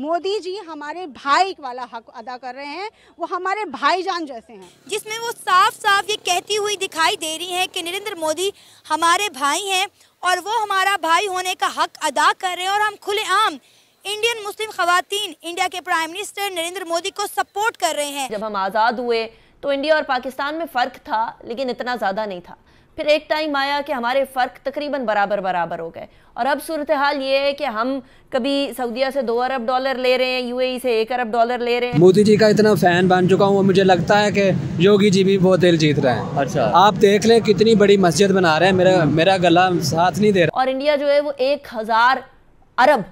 मोदी जी हमारे भाई वाला हक अदा कर रहे हैं वो हमारे भाईजान जैसे हैं जिसमें वो साफ साफ ये कहती हुई दिखाई दे रही हैं कि नरेंद्र मोदी हमारे भाई हैं और वो हमारा भाई होने का हक अदा कर रहे हैं और हम खुलेआम इंडियन मुस्लिम खातन इंडिया के प्राइम मिनिस्टर नरेंद्र मोदी को सपोर्ट कर रहे हैं जब हम आज़ाद हुए तो इंडिया और पाकिस्तान में फ़र्क था लेकिन इतना ज़्यादा नहीं था फिर एक टाइम आया कि हमारे फ़र्क तकरीबन बराबर बराबर हो गए और अब सूरत हाल ये है कि हम कभी सऊदीया से दो अरब डॉलर ले रहे हैं यूएई से एक अरब डॉलर ले रहे हैं मोदी जी का इतना फ़ैन बन चुका हूँ मुझे लगता है कि योगी जी भी बहुत दिल जीत रहे हैं अच्छा आप देख लें कितनी बड़ी मस्जिद बना रहे हैं मेरा मेरा गला साथ नहीं दे रहा और इंडिया जो है वो एक हज़ार अरब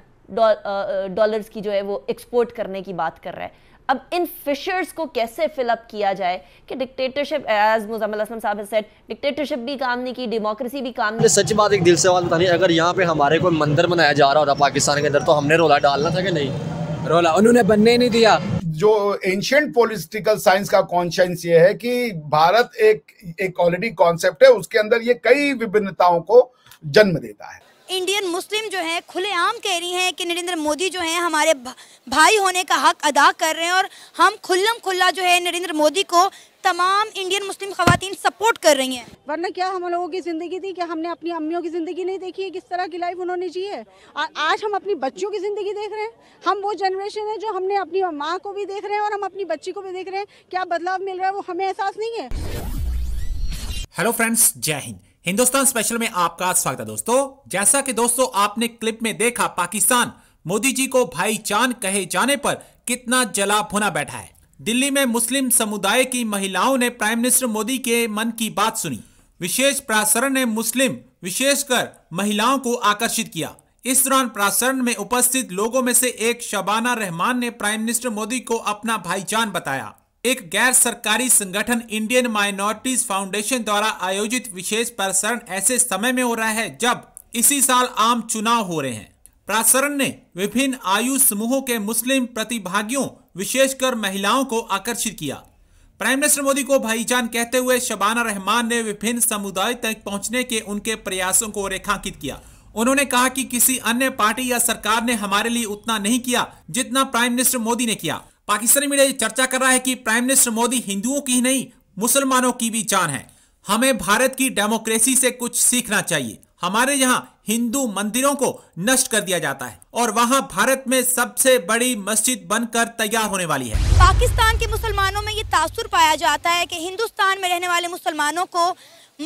डॉलर्स की जो है वो एक्सपोर्ट करने की बात कर रहा है अब इन फिशर्स को कैसे फिलअप किया जाए कि डिक्टेटरशिप एज मुजम्मल असलम साहब सेट डिक्टेटरशिप भी काम नहीं की डेमोक्रेसी भी काम नहीं सच बात एक दिल से बात बतानी अगर यहाँ पे हमारे कोई मंदिर बनाया जा रहा होता पाकिस्तान के अंदर तो हमने रोला डालना था कि नहीं रोला उन्होंने बनने नहीं दिया जो एंशियंट पॉलिटिकल साइंस का कॉन्शियंस ये है कि भारत एक एक ऑलरेडी कॉन्सेप्ट है उसके अंदर ये कई विभिन्नताओं को जन्म देता है इंडियन मुस्लिम जो है खुलेआम कह रही हैं कि नरेंद्र मोदी जो हैं हमारे भाई होने का हक अदा कर रहे हैं और हम खुल्लम खुल्ला जो है नरेंद्र मोदी को तमाम इंडियन मुस्लिम खातन सपोर्ट कर रही हैं वरना क्या हम लोगों की ज़िंदगी थी क्या हमने अपनी अम्मियों की ज़िंदगी नहीं देखी है किस तरह की लाइफ उन्होंने जी है और आज हम अपनी बच्चों की ज़िंदगी देख रहे हैं हम वो जनरेशन है जो हमने अपनी माँ को भी देख रहे हैं और हम अपनी बच्ची को भी देख रहे हैं क्या बदलाव मिल रहा है वो हमें एहसास नहीं है हेलो फ्रेंड्स जय हिंद हिंदुस्तान स्पेशल में आपका स्वागत है दोस्तों जैसा कि दोस्तों आपने क्लिप में देखा पाकिस्तान मोदी जी को भाई चांद कहे जाने पर कितना जला भुना बैठा है दिल्ली में मुस्लिम समुदाय की महिलाओं ने प्राइम मिनिस्टर मोदी के मन की बात सुनी विशेष प्रासरण ने मुस्लिम विशेषकर महिलाओं को आकर्षित किया इस दौरान प्रासरण में उपस्थित लोगों में से एक शबाना रहमान ने प्राइम मिनिस्टर मोदी को अपना भाईचान बताया एक गैर सरकारी संगठन इंडियन माइनॉरिटीज फाउंडेशन द्वारा आयोजित विशेष प्रसारण ऐसे समय में हो रहा है जब इसी साल आम चुनाव हो रहे हैं प्रसारण ने विभिन्न आयु समूहों के मुस्लिम प्रतिभागियों विशेषकर महिलाओं को आकर्षित किया प्राइम मिनिस्टर मोदी को भाईचान कहते हुए शबाना रहमान ने विभिन्न समुदाय तक पहुंचने के उनके प्रयासों को रेखांकित किया उन्होंने कहा कि किसी अन्य पार्टी या सरकार ने हमारे लिए उतना नहीं किया जितना प्राइम मिनिस्टर मोदी ने किया पाकिस्तानी मीडिया चर्चा कर रहा है कि प्राइम मिनिस्टर मोदी हिंदुओं की ही नहीं मुसलमानों की भी जान है हमें भारत की डेमोक्रेसी से कुछ सीखना चाहिए हमारे यहाँ हिंदू मंदिरों को नष्ट कर दिया जाता है और वहाँ भारत में सबसे बड़ी मस्जिद बनकर तैयार होने वाली है पाकिस्तान के मुसलमानों में ये तासुर पाया जाता है कि हिंदुस्तान में रहने वाले मुसलमानों को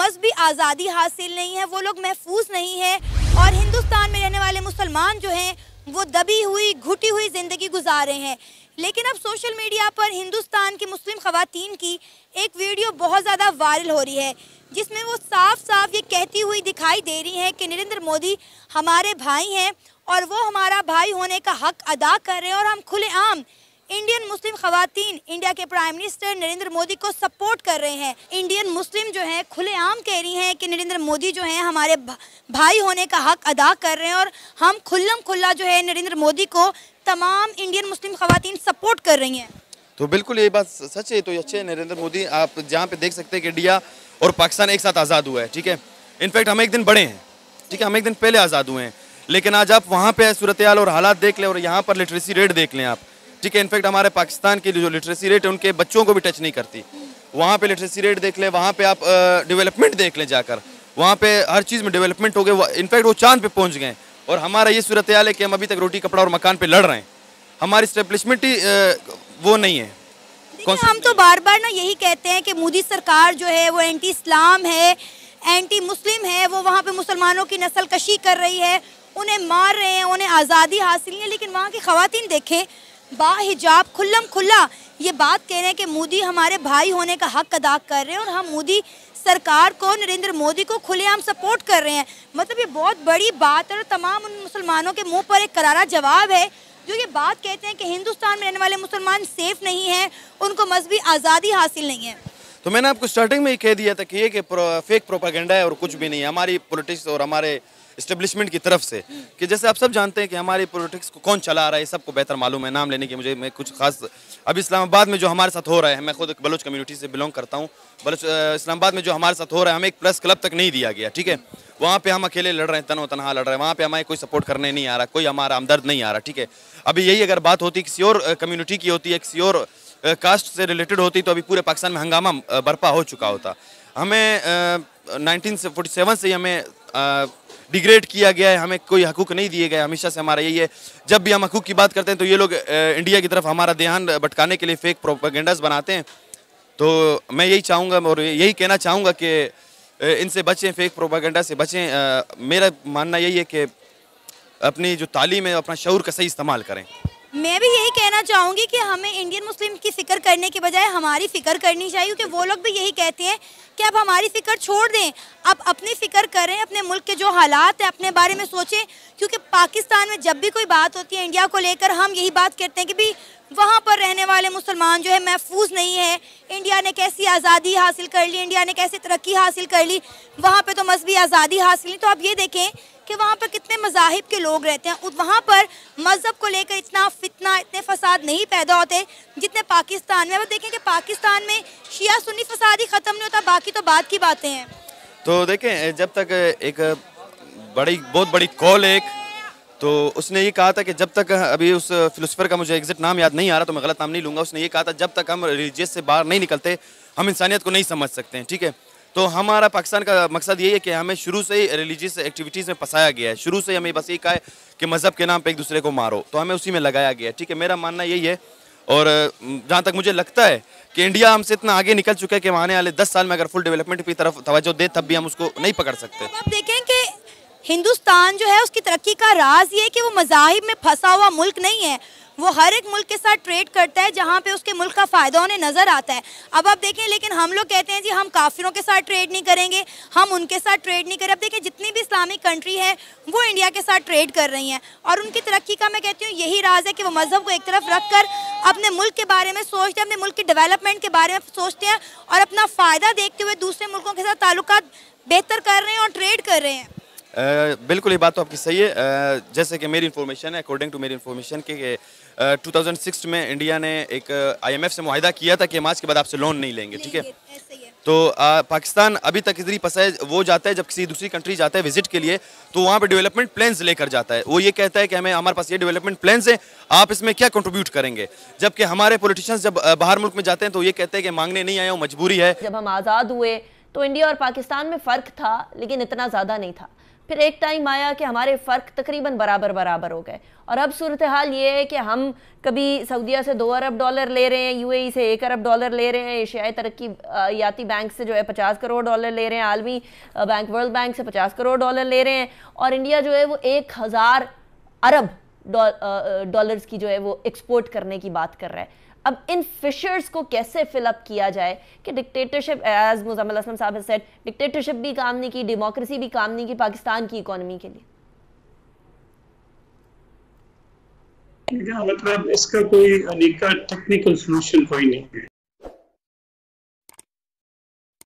मजहबी आज़ादी हासिल नहीं है वो लोग महफूज नहीं है और हिंदुस्तान में रहने वाले मुसलमान जो हैं वो दबी हुई घुटी हुई ज़िंदगी गुजार रहे हैं लेकिन अब सोशल मीडिया पर हिंदुस्तान की मुस्लिम खातन की एक वीडियो बहुत ज़्यादा वायरल हो रही है जिसमें वो साफ साफ ये कहती हुई दिखाई दे रही हैं कि नरेंद्र मोदी हमारे भाई हैं और वो हमारा भाई होने का हक अदा कर रहे हैं और हम खुलेआम इंडियन मुस्लिम खातन इंडिया के प्राइम मिनिस्टर नरेंद्र मोदी को सपोर्ट कर रहे हैं इंडियन मुस्लिम जो है खुलेआम कह रही हैं कि नरेंद्र मोदी जो है हमारे भाई होने का हक अदा कर रहे हैं और हम खुल्लम खुल्ला जो है नरेंद्र मोदी को तमाम इंडियन मुस्लिम खातन सपोर्ट कर रही हैं तो बिल्कुल ये बात सच है तो अच्छे नरेंद्र मोदी आप जहाँ पे देख सकते हैं कि इंडिया और पाकिस्तान एक साथ आज़ाद हुआ है ठीक है इनफैक्ट हम एक दिन बड़े हैं ठीक है हम एक दिन पहले आज़ाद हुए हैं लेकिन आज आप वहाँ पे सूरत और हालात देख लें और यहाँ पर लिटरेसी रेट देख लें आप ठीक है इनफैक्ट हमारे पाकिस्तान की जो लिटरेसी रेट है उनके बच्चों को भी टच नहीं करती वहाँ पे लिटरेसी रेट देख लें वहाँ पे आप डेवलपमेंट देख लें जाकर वहाँ पे हर चीज़ में डेवलपमेंट हो गए इनफैक्ट वो चांद पे पहुँच गए और हमारा ये सूरत हाल है कि हम अभी तक रोटी कपड़ा और मकान पे लड़ रहे हैं हमारी स्टेब्लिशमेंट ही वो नहीं है हम तो बार बार ना यही कहते हैं कि मोदी सरकार जो है वो एंटी इस्लाम है एंटी मुस्लिम है वो वहाँ पर मुसलमानों की नस्ल कशी कर रही है उन्हें मार रहे हैं उन्हें आज़ादी हासिल है लेकिन वहाँ की खातन देखें बाहिजाब खुल्लम खुल्ला ये बात कह रहे हैं कि मोदी हमारे भाई होने का हक अदा कर रहे हैं और हम हाँ, मोदी सरकार को नरेंद्र मोदी को खुलेआम सपोर्ट कर रहे हैं मतलब ये बहुत बड़ी बात है और तमाम उन मुसलमानों के मुंह पर एक करारा जवाब है जो ये बात कहते हैं कि हिंदुस्तान में रहने वाले मुसलमान सेफ नहीं हैं उनको मजहबी आज़ादी हासिल नहीं है तो मैंने आपको स्टार्टिंग में ही कह दिया था कि ये कि प्रो, फेक प्रोपागेंडा है और कुछ भी नहीं है हमारी पोलिटिक्स और हमारे इस्टेब्लिशमेंट की तरफ से कि जैसे आप सब जानते हैं कि हमारे पॉलिटिक्स को कौन चला रहा है सबको बेहतर मालूम है नाम लेने की मुझे मैं कुछ खास अब इस्लामाबाद में जो हमारे साथ हो रहा है मैं खुद एक बलोच कम्युनिटी से बिलोंग करता हूँ बलोच इस्लामाबाद में जो हमारे साथ हो रहा है हमें एक प्रेस क्लब तक नहीं दिया गया ठीक है वहाँ पे हम अकेले लड़ रहे हैं तनो तनहा लड़ रहे हैं वहाँ पे हमारे कोई सपोर्ट करने नहीं आ रहा कोई हमारा हमदर्द नहीं आ रहा ठीक है अभी यही अगर बात होती किसी और कम्युनिटी की होती है किसी और कास्ट से रिलेटेड होती तो अभी पूरे पाकिस्तान में हंगामा बर्पा हो चुका होता हमें नाइनटीन से फोर्टी सेवन से ही हमें डिग्रेड किया गया है हमें कोई हकूक नहीं दिए गए हमेशा से हमारा यही है जब भी हम हकूक की बात करते हैं तो ये लोग इंडिया की तरफ हमारा ध्यान भटकाने के लिए फेक प्रोपागेंडाज बनाते हैं तो मैं यही चाहूँगा और यही कहना चाहूँगा कि इनसे बचें फेक प्रोपागेंडा से बचें मेरा मानना यही है कि अपनी जो तालीम है अपना शौर का सही इस्तेमाल करें मैं भी यही कहना चाहूँगी कि हमें इंडियन मुस्लिम की फ़िक्र करने के बजाय हमारी फ़िक्र करनी चाहिए क्योंकि वो लोग भी यही कहते हैं कि अब हमारी फ़िक्र छोड़ दें अब अपनी फ़िक्र करें अपने मुल्क के जो हालात हैं अपने बारे में सोचें क्योंकि पाकिस्तान में जब भी कोई बात होती है इंडिया को लेकर हम यही बात करते हैं कि भी वहाँ पर रहने वाले मुसलमान जो है महफूज नहीं है इंडिया ने कैसी आज़ादी हासिल कर ली इंडिया ने कैसी तरक्की हासिल कर ली वहाँ पे तो मजहबी आज़ादी हासिल तो आप ये देखें कि वहाँ पर कितने मजाहब के लोग रहते हैं वहाँ पर मज़हब को लेकर इतना फितना इतने फसाद नहीं पैदा होते जितने पाकिस्तान में अब देखें कि पाकिस्तान में शिया सुन्नी फसाद ही ख़त्म नहीं होता बाकी तो बात की बातें हैं तो देखें जब तक एक बड़ी बहुत बड़ी कॉल एक तो उसने ये कहा था कि जब तक अभी उस फिलोसफर का मुझे एग्जैक्ट नाम याद नहीं आ रहा तो मैं गलत नाम नहीं लूँगा उसने ये कहा था जब तक हम रिलीजियस से बाहर नहीं निकलते हम इंसानियत को नहीं समझ सकते हैं ठीक है तो हमारा पाकिस्तान का मकसद यही है कि हमें शुरू से ही रिलीजियस एक्टिविटीज़ में फंसाया गया है शुरू से हमें बस ये कहा है कि मज़हब के नाम पर एक दूसरे को मारो तो हमें उसी में लगाया गया है ठीक है मेरा मानना यही है और जहाँ तक मुझे लगता है कि इंडिया हमसे इतना आगे निकल चुका है कि हम आने वाले दस साल में अगर फुल डेवलपमेंट की तरफ तवज्जो दे तब भी हम उसको नहीं पकड़ सकते आप देखें हिंदुस्तान जो है उसकी तरक्की का राज ये कि वो मजाहिब में फंसा हुआ मुल्क नहीं है वो हर एक मुल्क के साथ ट्रेड करता है जहाँ पे उसके मुल्क का फ़ायदा उन्हें नज़र आता है अब आप देखें लेकिन हम लोग कहते हैं जी हम काफिरों के साथ ट्रेड नहीं करेंगे हम उनके साथ ट्रेड नहीं करें अब देखें जितनी भी इस्लामिक कंट्री है वो इंडिया के साथ ट्रेड कर रही हैं और उनकी तरक्की का मैं कहती हूँ यही राज है कि वो मज़हब को एक तरफ रख कर अपने मुल्क के बारे में सोचते हैं अपने मुल्क की डेवलपमेंट के बारे में सोचते हैं और अपना फ़ायदा देखते हुए दूसरे मुल्कों के साथ ताल्लुक बेहतर कर रहे हैं और ट्रेड कर रहे हैं बिल्कुल ये बात तो आपकी सही है जैसे कि मेरी इन्फॉर्मेशन है अकॉर्डिंग टू मेरी इन्फॉर्मेशन कि 2006 में इंडिया ने एक आईएमएफ से माहिदा किया था कि हम के बाद आपसे लोन नहीं लेंगे ठीक है तो आ, पाकिस्तान अभी तक इधरी पसाय वो जाता है जब किसी दूसरी कंट्री जाता है विजिट के लिए तो वहाँ पे डेवलपमेंट प्लान्स लेकर जाता है वो ये कहता है कि हमें हमारे पास ये डेवलपमेंट प्लान्स हैं आप इसमें क्या कंट्रीब्यूट करेंगे जबकि हमारे पॉलिटिशियंस जब बाहर मुल्क में जाते हैं तो ये कहते हैं कि मांगने नहीं आए वो मजबूरी है जब हम आज़ाद हुए तो इंडिया और पाकिस्तान में फ़र्क था लेकिन इतना ज़्यादा नहीं था फिर एक टाइम आया कि हमारे फ़र्क तकरीबन बराबर बराबर हो गए और अब सूरत हाल ये है कि हम कभी सऊदीया से दो अरब डॉलर ले रहे हैं यू से एक अरब डॉलर ले रहे हैं एशियाई तरक्की याती बैंक से जो है पचास करोड़ डॉलर ले रहे हैं आलमी बैंक वर्ल्ड बैंक से पचास करोड़ डॉलर ले रहे हैं और इंडिया जो है वो एक हज़ार अरब डॉलर्स की जो है वो एक्सपोर्ट करने की बात कर रहा है अब इन फिशर्स को कैसे फिलअप किया जाए कि डिक्टेटरशिप एज मुजम्मल असलम साहब हैज डिक्टेटरशिप भी काम नहीं की डेमोक्रेसी भी काम नहीं की पाकिस्तान की इकोनॉमी के लिए मतलब इसका कोई अलीका टेक्निकल सोल्यूशन कोई नहीं है